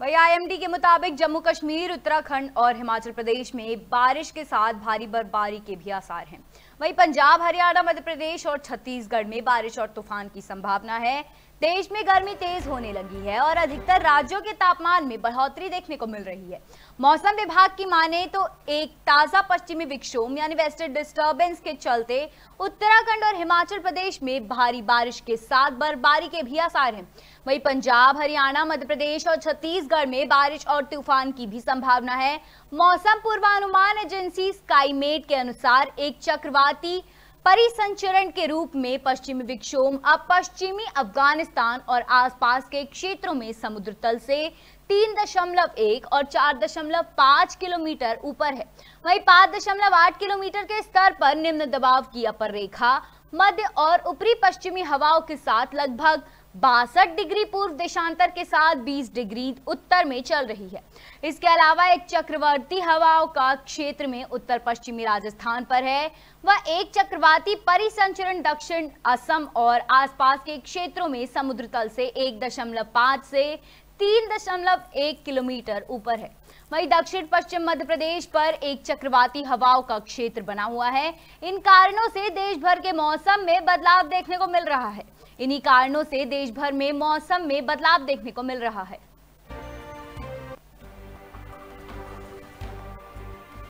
वही आईएमडी के मुताबिक जम्मू कश्मीर उत्तराखंड और हिमाचल प्रदेश में बारिश के साथ भारी बर्फबारी के भी आसार हैं वहीं पंजाब हरियाणा मध्य प्रदेश और छत्तीसगढ़ में बारिश और तूफान की संभावना है देश में गर्मी तेज होने लगी है और अधिकतर राज्यों के तापमान में बढ़ोतरी देखने को मिल रही है मौसम विभाग की माने तो एक ताजा पश्चिमी विक्षोभ यानी वेस्टर्न डिस्टर्बेंस के चलते उत्तराखंड और हिमाचल प्रदेश में भारी बारिश के साथ बर्फबारी के भी आसार हैं वहीं पंजाब हरियाणा मध्य प्रदेश और छत्तीसगढ़ में बारिश और तूफान की भी संभावना है मौसम पूर्वानुमान एजेंसी स्काईमेट के अनुसार एक चक्रवाती परिसंचरण के रूप में पश्चिमी विक्षोभ अब पश्चिमी अफगानिस्तान और आसपास के क्षेत्रों में समुद्र तल से 3.1 और 4.5 किलोमीटर ऊपर है वहीं 5.8 किलोमीटर के स्तर पर निम्न दबाव की अपर रेखा मध्य और ऊपरी पश्चिमी हवाओं के साथ लगभग बासठ डिग्री पूर्व देशांतर के साथ 20 डिग्री उत्तर में चल रही है इसके अलावा एक चक्रवर्ती हवाओं का क्षेत्र में उत्तर पश्चिमी राजस्थान पर है वह एक चक्रवाती परिसंचरण दक्षिण असम और आसपास के क्षेत्रों में समुद्र तल से 1.5 से 3.1 किलोमीटर ऊपर है वही दक्षिण पश्चिम मध्य प्रदेश पर एक चक्रवाती हवाओं का क्षेत्र बना हुआ है इन कारणों से देश भर के मौसम में बदलाव देखने को मिल रहा है इन्हीं कारणों से देश भर में मौसम में बदलाव देखने को मिल रहा है